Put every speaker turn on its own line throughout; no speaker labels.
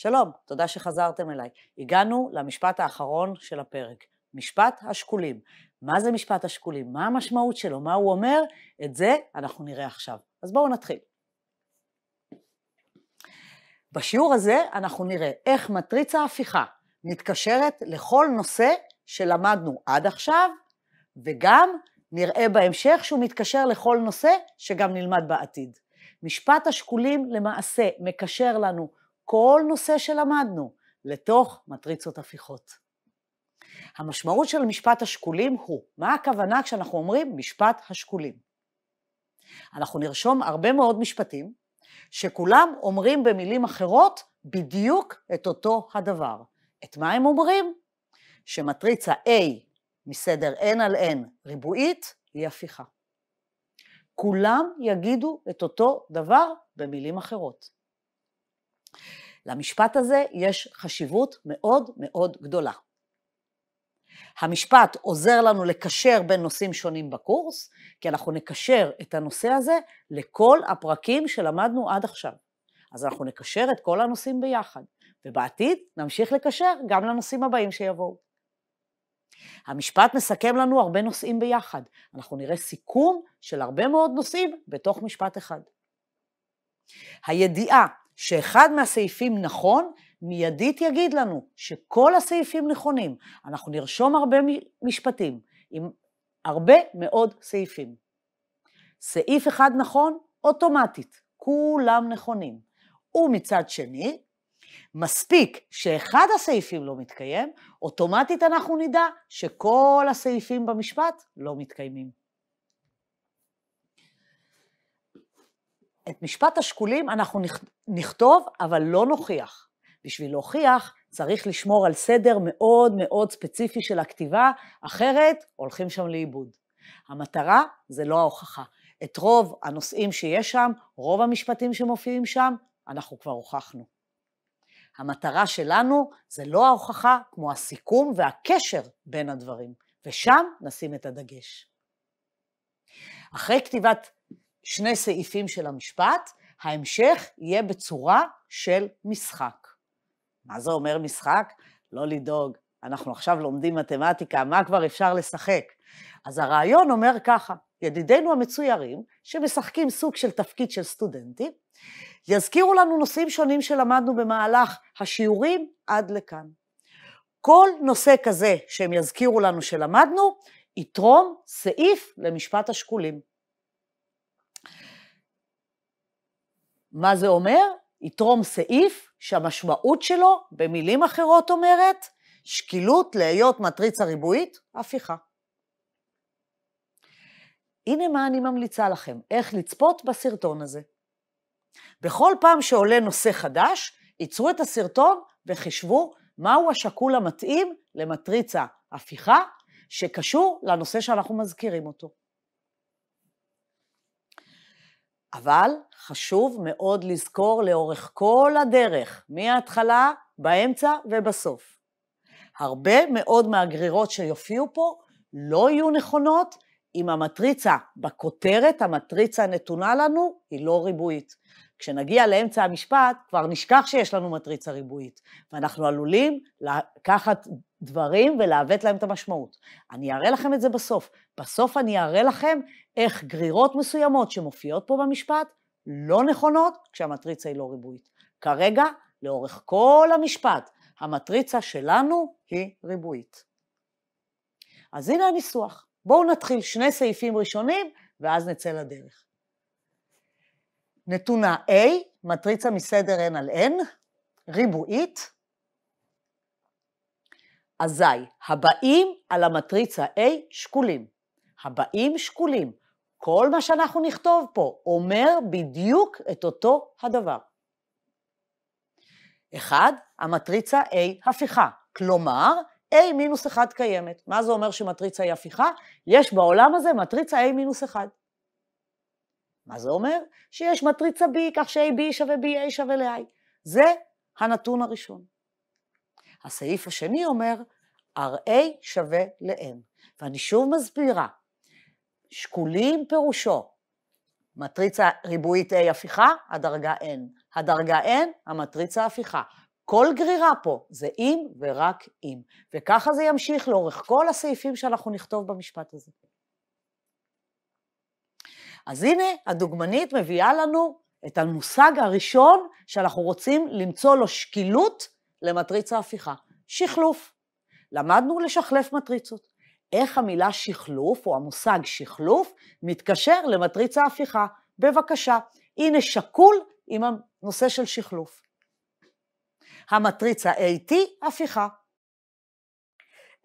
שלום, תודה שחזרתם אליי. הגענו למשפט האחרון של הפרק, משפט השקולים. מה זה משפט השקולים? מה המשמעות שלו? מה הוא אומר? את זה אנחנו נראה עכשיו. אז בואו נתחיל. בשיעור הזה אנחנו נראה איך מטריצה הפיכה מתקשרת לכל נושא שלמדנו עד עכשיו, וגם נראה בהמשך שהוא מתקשר לכל נושא שגם נלמד בעתיד. משפט השקולים למעשה מקשר לנו כל נושא שלמדנו לתוך מטריצות הפיכות. המשמעות של משפט השקולים הוא, מה הכוונה כשאנחנו אומרים משפט השקולים? אנחנו נרשום הרבה מאוד משפטים, שכולם אומרים במילים אחרות בדיוק את אותו הדבר. את מה הם אומרים? שמטריצה A מסדר n על n ריבועית היא הפיכה. כולם יגידו את אותו דבר במילים אחרות. למשפט הזה יש חשיבות מאוד מאוד גדולה. המשפט עוזר לנו לקשר בין נושאים שונים בקורס, כי אנחנו נקשר את הנושא הזה לכל הפרקים שלמדנו עד עכשיו. אז אנחנו נקשר את כל הנושאים ביחד, ובעתיד נמשיך לקשר גם לנושאים הבאים שיבואו. המשפט מסכם לנו הרבה נושאים ביחד. אנחנו נראה סיכום של הרבה מאוד נושאים בתוך משפט אחד. הידיעה שאחד מהסעיפים נכון, מיידית יגיד לנו שכל הסעיפים נכונים. אנחנו נרשום הרבה משפטים עם הרבה מאוד סעיפים. סעיף אחד נכון, אוטומטית, כולם נכונים. ומצד שני, מספיק שאחד הסעיפים לא מתקיים, אוטומטית אנחנו נדע שכל הסעיפים במשפט לא מתקיימים. את משפט השקולים אנחנו נכתוב, אבל לא נוכיח. בשביל להוכיח צריך לשמור על סדר מאוד מאוד ספציפי של הכתיבה, אחרת הולכים שם לאיבוד. המטרה זה לא ההוכחה. את רוב הנושאים שיש שם, רוב המשפטים שמופיעים שם, אנחנו כבר הוכחנו. המטרה שלנו זה לא ההוכחה, כמו הסיכום והקשר בין הדברים, ושם נשים את הדגש. אחרי כתיבת שני סעיפים של המשפט, ההמשך יהיה בצורה של משחק. מה זה אומר משחק? לא לדאוג, אנחנו עכשיו לומדים מתמטיקה, מה כבר אפשר לשחק? אז הרעיון אומר ככה, ידידינו המצוירים, שמשחקים סוג של תפקיד של סטודנטים, יזכירו לנו נושאים שונים שלמדנו במהלך השיעורים עד לכאן. כל נושא כזה שהם יזכירו לנו שלמדנו, יתרום סעיף למשפט השקולים. מה זה אומר? יתרום סעיף שהמשמעות שלו, במילים אחרות אומרת, שקילות להיות מטריצה ריבועית, הפיכה. הנה מה אני ממליצה לכם, איך לצפות בסרטון הזה. בכל פעם שעולה נושא חדש, ייצרו את הסרטון וחישבו מהו השקול המתאים למטריצה הפיכה שקשור לנושא שאנחנו מזכירים אותו. אבל חשוב מאוד לזכור לאורך כל הדרך, מההתחלה, באמצע ובסוף. הרבה מאוד מהגרירות שיופיעו פה לא יהיו נכונות אם המטריצה בכותרת, המטריצה הנתונה לנו, היא לא ריבועית. כשנגיע לאמצע המשפט, כבר נשכח שיש לנו מטריצה ריבועית, ואנחנו עלולים לקחת דברים ולעוות להם את המשמעות. אני אראה לכם את זה בסוף. בסוף אני אראה לכם איך גרירות מסוימות שמופיעות פה במשפט לא נכונות כשהמטריצה היא לא ריבועית. כרגע, לאורך כל המשפט, המטריצה שלנו היא ריבועית. אז הנה הניסוח. בואו נתחיל שני סעיפים ראשונים, ואז נצא לדרך. נתונה A, מטריצה מסדר n על n, ריבועית, אזי הבאים על המטריצה A שקולים. הבאים שקולים. כל מה שאנחנו נכתוב פה אומר בדיוק את אותו הדבר. אחד, המטריצה A הפיכה, כלומר, A מינוס אחד קיימת. מה זה אומר שמטריצה היא הפיכה? יש בעולם הזה מטריצה A מינוס אחד. מה זה אומר? שיש מטריצה B, כך ש-AB שווה BA שווה ל-I. זה הנתון הראשון. הסעיף השני אומר, RA שווה ל-M. ואני שוב מסבירה, שקולים פירושו, מטריצה ריבועית A הפיכה, הדרגה N. הדרגה N, המטריצה הפיכה. כל גרירה פה זה אם ורק אם. וככה זה ימשיך לאורך כל הסעיפים שאנחנו נכתוב במשפט הזה. אז הנה, הדוגמנית מביאה לנו את המושג הראשון שאנחנו רוצים למצוא לו שקילות למטריצה הפיכה, שחלוף. למדנו לשחלף מטריצות. איך המילה שחלוף, או המושג שחלוף, מתקשר למטריצה הפיכה. בבקשה, הנה שקול עם הנושא של שחלוף. המטריצה AT הפיכה.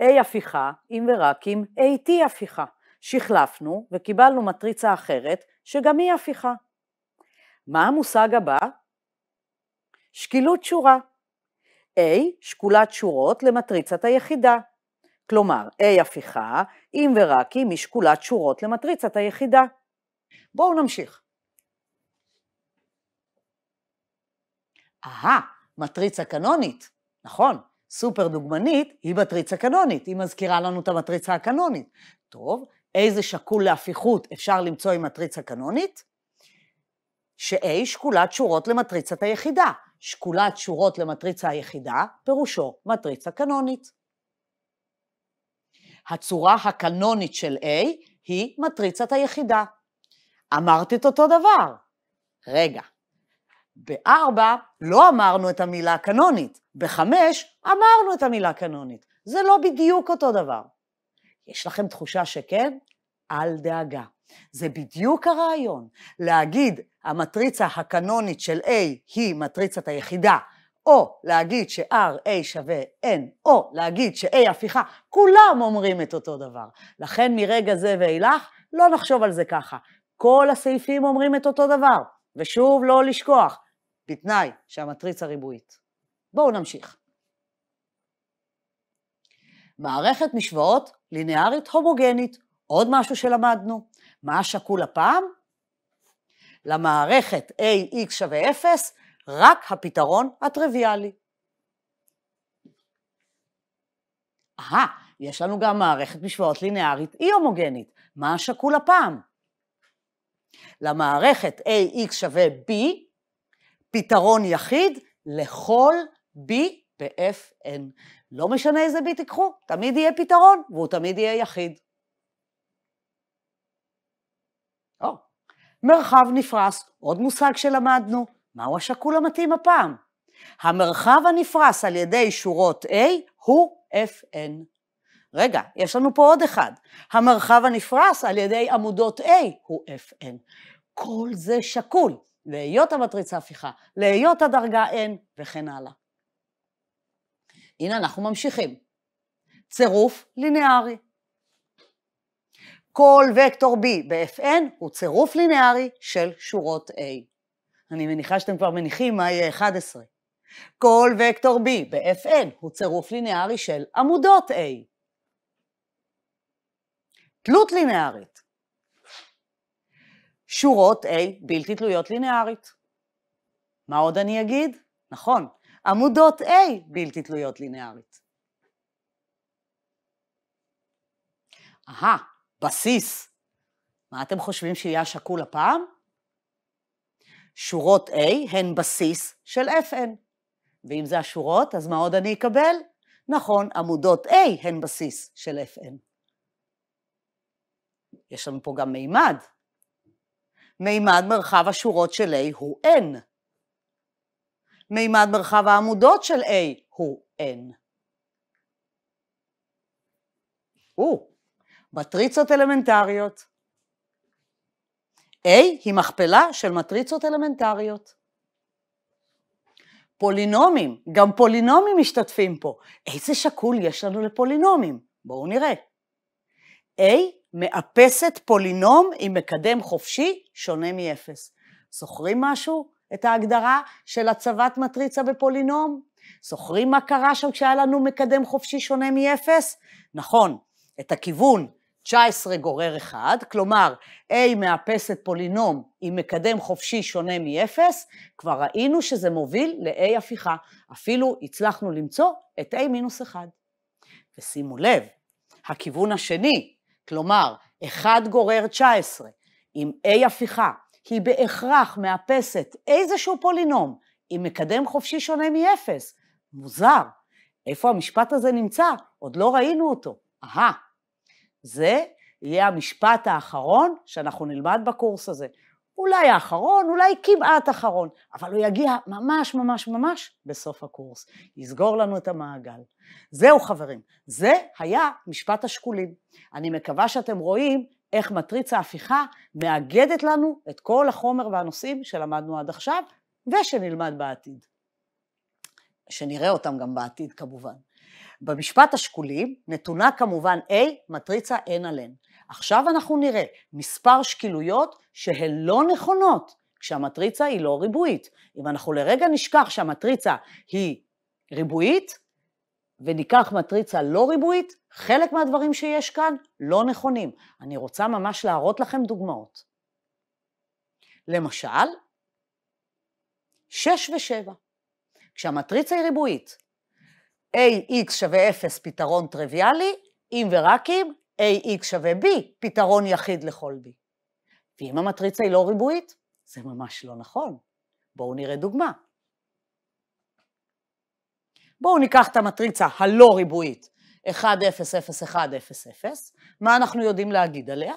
A הפיכה, אם ורק אם AT הפיכה. שחלפנו וקיבלנו מטריצה אחרת, שגם היא הפיכה. מה המושג הבא? שקילות שורה. A, שקולת שורות למטריצת היחידה. כלומר A הפיכה, אם ורק אם היא שקולת שורות למטריצת היחידה. בואו נמשיך. אהה, מטריצה קנונית. נכון, סופר דוגמנית היא מטריצה קנונית, היא מזכירה לנו את המטריצה הקנונית. טוב, איזה שקול להפיכות אפשר למצוא עם מטריצה קנונית? ש-A שקולת שורות למטריצת היחידה. שקולת שורות למטריצה היחידה, פירושו מטריצה קנונית. הצורה הקנונית של A היא מטריצת היחידה. אמרת את אותו דבר. רגע, ב-4 לא אמרנו את המילה קנונית, בחמש אמרנו את המילה קנונית. זה לא בדיוק אותו דבר. יש לכם תחושה שכן? אל דאגה. זה בדיוק הרעיון. להגיד, המטריצה הקנונית של A היא מטריצת היחידה, או להגיד ש-RA שווה N, או להגיד ש-A הפיכה, כולם אומרים את אותו דבר. לכן מרגע זה ואילך, לא נחשוב על זה ככה. כל הסעיפים אומרים את אותו דבר, ושוב, לא לשכוח, בתנאי שהמטריצה ריבועית. בואו נמשיך. מערכת משוואות לינארית הומוגנית, עוד משהו שלמדנו. מה שקול הפעם? למערכת AX שווה 0, רק הפתרון הטריוויאלי. אהה, יש לנו גם מערכת משוואות לינארית אי הומוגנית. מה השקול הפעם? למערכת AX שווה B, פתרון יחיד לכל B ב-FN. לא משנה איזה B תיקחו, תמיד יהיה פתרון, והוא תמיד יהיה יחיד. או, מרחב נפרס, עוד מושג שלמדנו, מהו השקול המתאים הפעם? המרחב הנפרס על ידי שורות A הוא Fn. רגע, יש לנו פה עוד אחד. המרחב הנפרס על ידי עמודות A הוא Fn. כל זה שקול להיות המטריצה הפיכה, להיות הדרגה N וכן הלאה. הנה אנחנו ממשיכים. צירוף לינארי. כל וקטור B ב-Fn הוא צירוף לינארי של שורות A. אני מניחה שאתם כבר מניחים מה יהיה 11. כל וקטור B ב-Fn הוא צירוף לינארי של עמודות A. תלות לינארית. שורות A בלתי תלויות לינארית. מה עוד אני אגיד? נכון, עמודות A בלתי תלויות לינארית. אהה, בסיס. מה אתם חושבים שיהיה השקול הפעם? שורות A הן בסיס של Fn. ואם זה השורות, אז מה עוד אני אקבל? נכון, עמודות A הן בסיס של Fn. יש לנו פה גם מימד. מימד מרחב השורות של A הוא N. מימד מרחב העמודות של A הוא N. או, מטריצות אלמנטריות. A היא מכפלה של מטריצות אלמנטריות. פולינומים, גם פולינומים משתתפים פה. איזה שקול יש לנו לפולינומים? בואו נראה. A מאפסת פולינום עם מקדם חופשי שונה מ-0. זוכרים משהו? את ההגדרה של הצבת מטריצה בפולינום? זוכרים מה קרה שם כשהיה לנו מקדם חופשי שונה מ-0? נכון, את הכיוון 19 גורר 1, כלומר A מאפסת פולינום עם מקדם חופשי שונה מ-0, כבר ראינו שזה מוביל ל-A הפיכה, אפילו הצלחנו למצוא את A מינוס 1. ושימו לב, הכיוון השני, כלומר 1 גורר 19 עם A הפיכה, היא בהכרח מאפסת איזשהו פולינום עם מקדם חופשי שונה מ-0. מוזר, איפה המשפט הזה נמצא? עוד לא ראינו אותו. אהה. זה יהיה המשפט האחרון שאנחנו נלמד בקורס הזה. אולי האחרון, אולי כמעט אחרון, אבל הוא יגיע ממש ממש ממש בסוף הקורס. יסגור לנו את המעגל. זהו חברים, זה היה משפט השקולים. אני מקווה שאתם רואים איך מטריץ ההפיכה מאגדת לנו את כל החומר והנושאים שלמדנו עד עכשיו ושנלמד בעתיד. שנראה אותם גם בעתיד כמובן. במשפט השקולים נתונה כמובן A, מטריצה n על n. עכשיו אנחנו נראה מספר שקילויות שהן לא נכונות, כשהמטריצה היא לא ריבועית. אם אנחנו לרגע נשכח שהמטריצה היא ריבועית, וניקח מטריצה לא ריבועית, חלק מהדברים שיש כאן לא נכונים. אני רוצה ממש להראות לכם דוגמאות. למשל, 6 ו-7. כשהמטריצה היא ריבועית ax שווה 0 פתרון טריוויאלי, אם ורק אם ax שווה b פתרון יחיד לכל b. ואם המטריצה היא לא ריבועית, זה ממש לא נכון. בואו נראה דוגמה. בואו ניקח את המטריצה הלא ריבועית 1, 0, 0, 1, 0, 0, מה אנחנו יודעים להגיד עליה?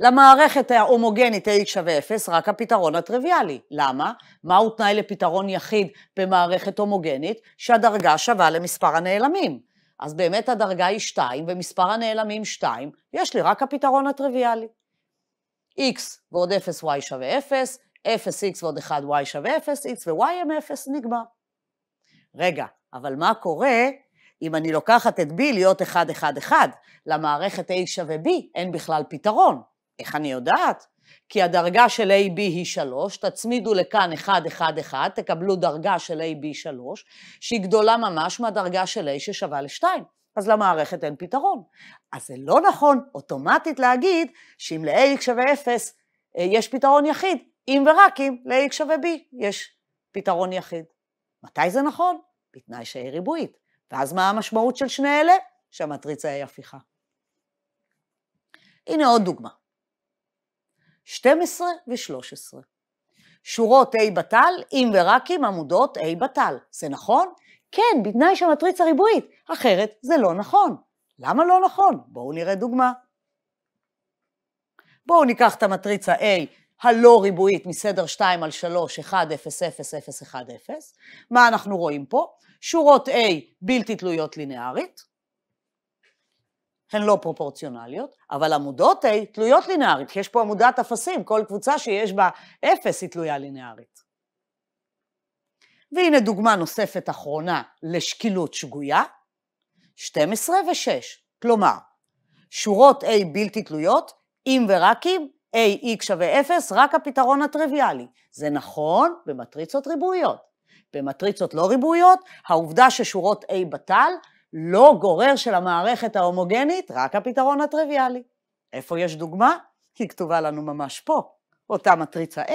למערכת ההומוגנית ה AX שווה 0, רק הפתרון הטריוויאלי. למה? מהו תנאי לפתרון יחיד במערכת הומוגנית? שהדרגה שווה למספר הנעלמים. אז באמת הדרגה היא 2 ומספר הנעלמים 2, יש לי רק הפתרון הטריוויאלי. x ועוד 0y שווה 0, 0x ועוד 1y שווה 0, x ו-y הם 0, נגמר. רגע, אבל מה קורה אם אני לוקחת את b להיות 1, 1, 1, למערכת a שווה b, אין בכלל פתרון. איך אני יודעת? כי הדרגה של AB היא 3, תצמידו לכאן 1, 1, 1, תקבלו דרגה של AB 3, שהיא גדולה ממש מהדרגה של A ששווה ל-2. אז למערכת אין פתרון. אז זה לא נכון אוטומטית להגיד שאם ל-A שווה 0 אה, יש פתרון יחיד, אם ורק אם ל-A שווה B יש פתרון יחיד. מתי זה נכון? בתנאי ש-A ריבועית. ואז מה המשמעות של שני אלה? שהמטריצה היא הפיכה. הנה עוד דוגמה. 12 ו-13. שורות A בטל, אם ורק אם עמודות A בטל. זה נכון? כן, בתנאי שהמטריצה ריבועית, אחרת זה לא נכון. למה לא נכון? בואו נראה דוגמה. בואו ניקח את המטריצה A הלא ריבועית מסדר 2 על 3, 1, 0, 0, 0, 1, 0. מה אנחנו רואים פה? שורות A בלתי תלויות לינארית, הן לא פרופורציונליות, אבל עמודות A תלויות לינארית, כי יש פה עמודת אפסים, כל קבוצה שיש בה אפס היא תלויה לינארית. והנה דוגמה נוספת אחרונה לשקילות שגויה, 12 ו-6, כלומר, שורות A בלתי תלויות, אם ורק אם A, X שווה 0, רק הפתרון הטריוויאלי. זה נכון במטריצות ריבועיות. במטריצות לא ריבועיות, העובדה ששורות A בטל לא גורר של המערכת ההומוגנית, רק הפתרון הטריוויאלי. איפה יש דוגמה? היא כתובה לנו ממש פה, אותה מטריצה A.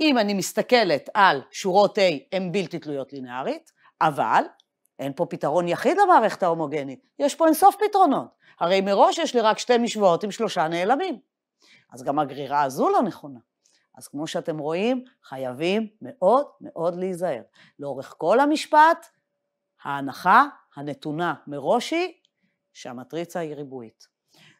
אם אני מסתכלת על שורות A, הן בלתי תלויות לינארית, אבל אין פה פתרון יחיד למערכת ההומוגנית, יש פה אינסוף פתרונות. הרי מראש יש לי רק שתי משוואות עם שלושה נעלמים. אז גם הגרירה הזו לא נכונה. אז כמו שאתם רואים, חייבים מאוד מאוד להיזהר. לאורך כל המשפט, ההנחה הנתונה מראש היא שהמטריצה היא ריבועית.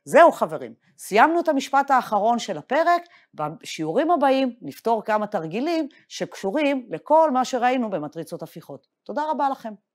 זהו חברים, סיימנו את המשפט האחרון של הפרק, בשיעורים הבאים נפתור כמה תרגילים שקשורים לכל מה שראינו במטריצות הפיכות. תודה רבה לכם.